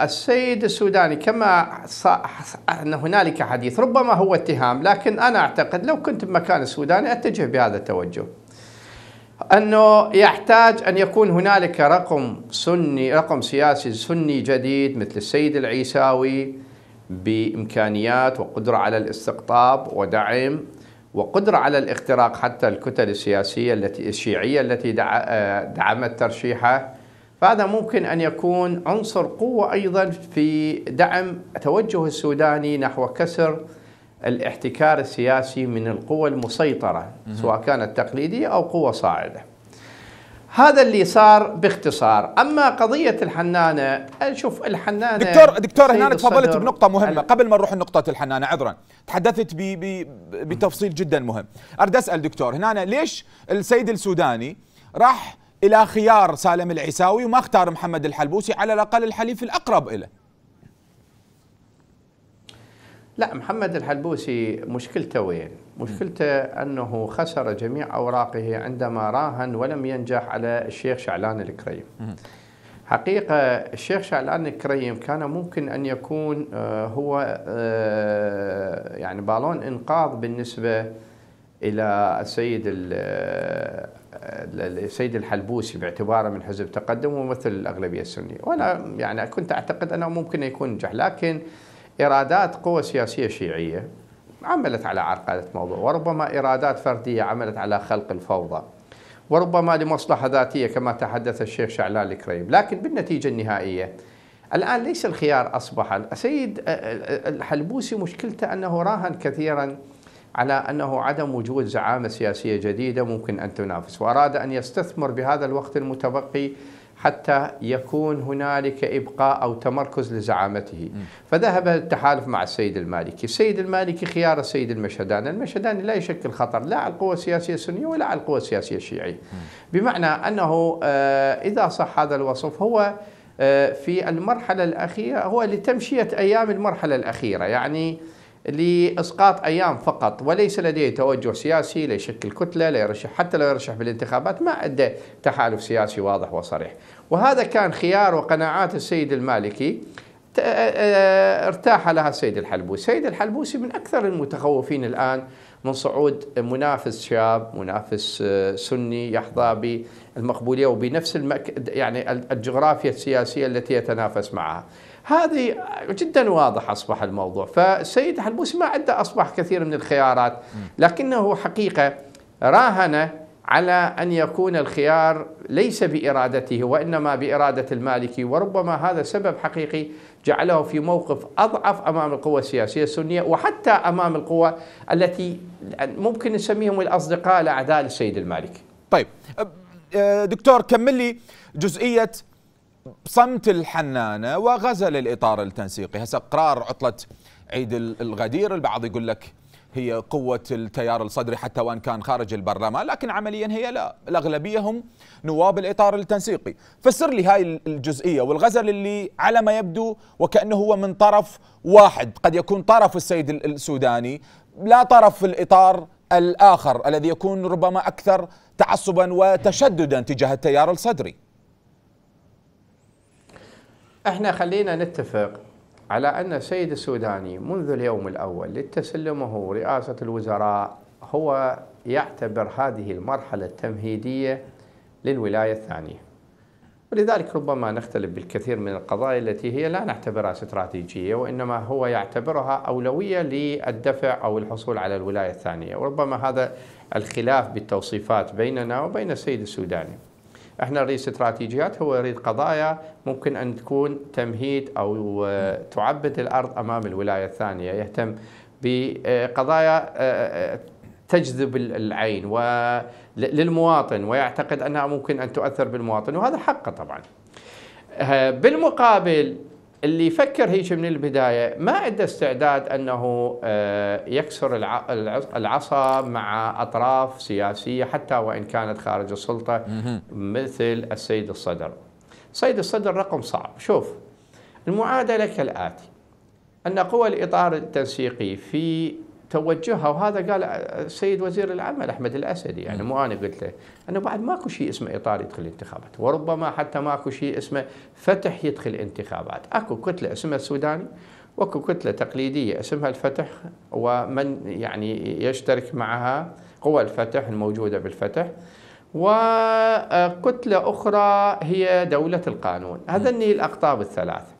السيد السوداني كما أن هنالك حديث ربما هو اتهام لكن أنا أعتقد لو كنت بمكان السوداني أتجه بهذا التوجه أنه يحتاج أن يكون هنالك رقم سني رقم سياسي سني جديد مثل السيد العيساوي بإمكانيات وقدرة على الاستقطاب ودعم وقدرة على الاختراق حتى الكتل السياسية التي الشيعية التي دعمت ترشيحه فهذا ممكن أن يكون عنصر قوة أيضا في دعم توجه السوداني نحو كسر الاحتكار السياسي من القوى المسيطرة سواء كانت تقليدية أو قوة صاعدة هذا اللي صار باختصار اما قضيه الحنانه شوف الحنانه دكتور دكتور هنا تفضلت بنقطه مهمه قبل ما نروح لنقطه الحنانه عذرا تحدثت بي بي بتفصيل جدا مهم اريد اسال دكتور هنا ليش السيد السوداني راح الى خيار سالم العيساوي وما اختار محمد الحلبوسي على الاقل الحليف الاقرب له لا محمد الحلبوسي مشكلته وين؟ مشكلته انه خسر جميع اوراقه عندما راهن ولم ينجح على الشيخ شعلان الكريم. حقيقه الشيخ شعلان الكريم كان ممكن ان يكون آه، هو آه، يعني بالون انقاذ بالنسبه الى السيد آه، السيد الحلبوسي باعتباره من حزب تقدم وممثل الاغلبيه السنيه، وانا يعني كنت اعتقد انه ممكن يكون نجح، لكن ارادات قوى سياسيه شيعيه عملت على عرقله الموضوع، وربما ارادات فرديه عملت على خلق الفوضى. وربما لمصلحه ذاتيه كما تحدث الشيخ شعلان الكريم، لكن بالنتيجه النهائيه الان ليس الخيار اصبح السيد آه، آه، الحلبوسي مشكلته انه راهن كثيرا على أنه عدم وجود زعامة سياسية جديدة ممكن أن تنافس وأراد أن يستثمر بهذا الوقت المتبقي حتى يكون هنالك إبقاء أو تمركز لزعامته فذهب التحالف مع السيد المالكي السيد المالكي خيار السيد المشهداني المشهداني لا يشكل خطر لا على القوى السياسية السنية ولا على القوى السياسية الشيعية بمعنى أنه آه، إذا صح هذا الوصف هو آه، في المرحلة الأخيرة هو لتمشية أيام المرحلة الأخيرة يعني لاسقاط ايام فقط وليس لديه توجه سياسي ليشكل كتله لا يرشح حتى لو يرشح بالانتخابات ما ادى تحالف سياسي واضح وصريح وهذا كان خيار وقناعات السيد المالكي ارتاح لها السيد الحلبوسي السيد الحلبوسي من أكثر المتخوفين الآن من صعود منافس شاب منافس آه، سني يحظى بالمقبولية وبنفس المك... يعني الجغرافيا السياسية التي يتنافس معها هذه جدا واضح أصبح الموضوع فالسيد حلبوس ما عنده أصبح كثير من الخيارات لكنه حقيقة راهن على أن يكون الخيار ليس بإرادته وإنما بإرادة المالكي وربما هذا سبب حقيقي جعله في موقف أضعف أمام القوى السياسية السنية وحتى أمام القوى التي ممكن نسميهم الأصدقاء الأعداء للسيد المالكي طيب دكتور كمل لي جزئية صمت الحنانه وغزل الاطار التنسيقي، هسه قرار عطله عيد الغدير البعض يقول لك هي قوة التيار الصدري حتى وان كان خارج البرلمان، لكن عمليا هي لا، الاغلبيه هم نواب الاطار التنسيقي، فسر لي هاي الجزئيه والغزل اللي على ما يبدو وكانه هو من طرف واحد، قد يكون طرف السيد السوداني لا طرف الاطار الاخر الذي يكون ربما اكثر تعصبا وتشددا تجاه التيار الصدري. احنا خلينا نتفق على أن السيد السوداني منذ اليوم الأول لتسلمه رئاسة الوزراء هو يعتبر هذه المرحلة التمهيدية للولاية الثانية ولذلك ربما نختلف بالكثير من القضايا التي هي لا نعتبرها استراتيجية وإنما هو يعتبرها أولوية للدفع أو الحصول على الولاية الثانية وربما هذا الخلاف بالتوصيفات بيننا وبين السيد السوداني احنا نريد استراتيجيات هو يريد قضايا ممكن ان تكون تمهيد او آه، تعبد الارض امام الولايه الثانيه يهتم بقضايا آه، آه، تجذب العين للمواطن ويعتقد انها ممكن ان تؤثر بالمواطن وهذا حقه طبعا بالمقابل اللي يفكر هيك من البداية ما عنده استعداد أنه آه، يكسر العصا مع أطراف سياسية حتى وإن كانت خارج السلطة مثل السيد الصدر السيد الصدر رقم صعب شوف المعادلة كالآتي أن قوى الإطار التنسيقي في توجهها وهذا قال السيد وزير العمل احمد الاسدي يعني مو انا قلت له انه بعد ماكو شيء اسمه اطار يدخل الانتخابات وربما حتى ماكو شيء اسمه فتح يدخل الانتخابات اكو كتله اسمها السوداني واكو كتله تقليديه اسمها الفتح ومن يعني يشترك معها قوى الفتح الموجوده بالفتح وكتله اخرى هي دوله القانون هذني الاقطاب الثلاثه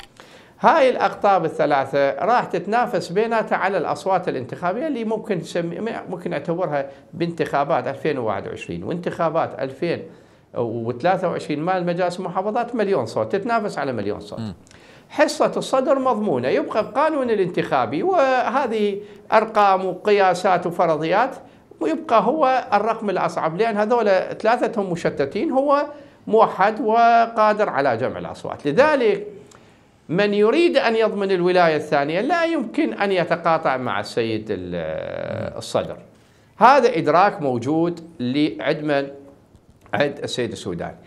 هاي الأقطاب الثلاثة راح تتنافس بيناتها على الأصوات الانتخابية اللي ممكن تسمي ممكن نعتبرها بانتخابات 2021 وانتخابات 2023 مال مجالس المحافظات مليون صوت تتنافس على مليون صوت حصة الصدر مضمونة يبقى القانون الانتخابي وهذه أرقام وقياسات وفرضيات ويبقى هو الرقم الأصعب لأن هذول ثلاثتهم مشتتين هو موحد وقادر على جمع الأصوات لذلك من يريد أن يضمن الولاية الثانية لا يمكن أن يتقاطع مع السيد الصدر هذا إدراك موجود لعدم عند السيد السوداني